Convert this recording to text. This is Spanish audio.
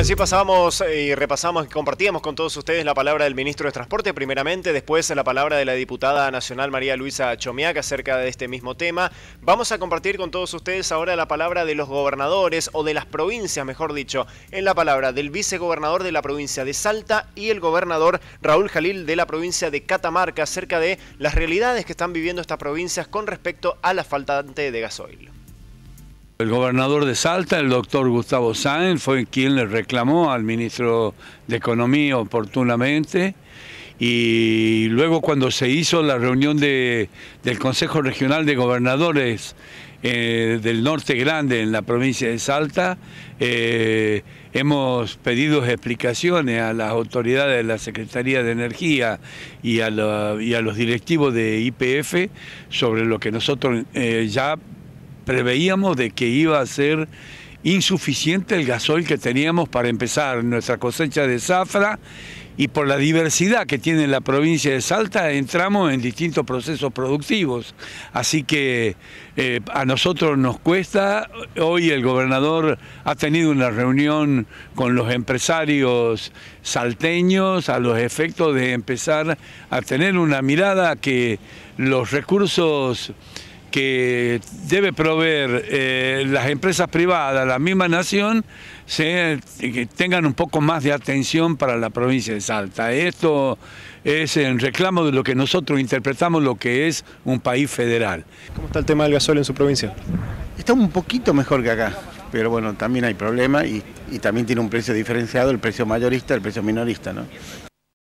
así pasamos eh, y repasamos y compartíamos con todos ustedes la palabra del ministro de Transporte, primeramente, después la palabra de la diputada nacional María Luisa Chomiac acerca de este mismo tema. Vamos a compartir con todos ustedes ahora la palabra de los gobernadores o de las provincias, mejor dicho, en la palabra del vicegobernador de la provincia de Salta y el gobernador Raúl Jalil de la provincia de Catamarca acerca de las realidades que están viviendo estas provincias con respecto a la faltante de gasoil. El gobernador de Salta, el doctor Gustavo Sáenz, fue quien le reclamó al ministro de Economía oportunamente. Y luego cuando se hizo la reunión del Consejo Regional de Gobernadores eh, del Norte Grande en la provincia de Salta, eh, hemos pedido explicaciones a las autoridades de la Secretaría de Energía y a, los directivos de IPF sobre lo que nosotros eh, ya preveíamos de que iba a ser insuficiente el gasoil que teníamos para empezar nuestra cosecha de zafra y por la diversidad que tiene la provincia de Salta entramos en distintos procesos productivos. Así que eh, a nosotros nos cuesta, hoy el gobernador ha tenido una reunión con los empresarios salteños a los efectos de empezar a tener una mirada que los recursos que debe proveer eh, las empresas privadas, la misma nación, eh, que tengan un poco más de atención para la provincia de Salta. Esto es el reclamo de lo que nosotros interpretamos lo que es un país federal. ¿Cómo está el tema del gasol en su provincia? Está un poquito mejor que acá, pero bueno, también hay problemas y, y también tiene un precio diferenciado, el precio mayorista, el precio minorista, ¿no?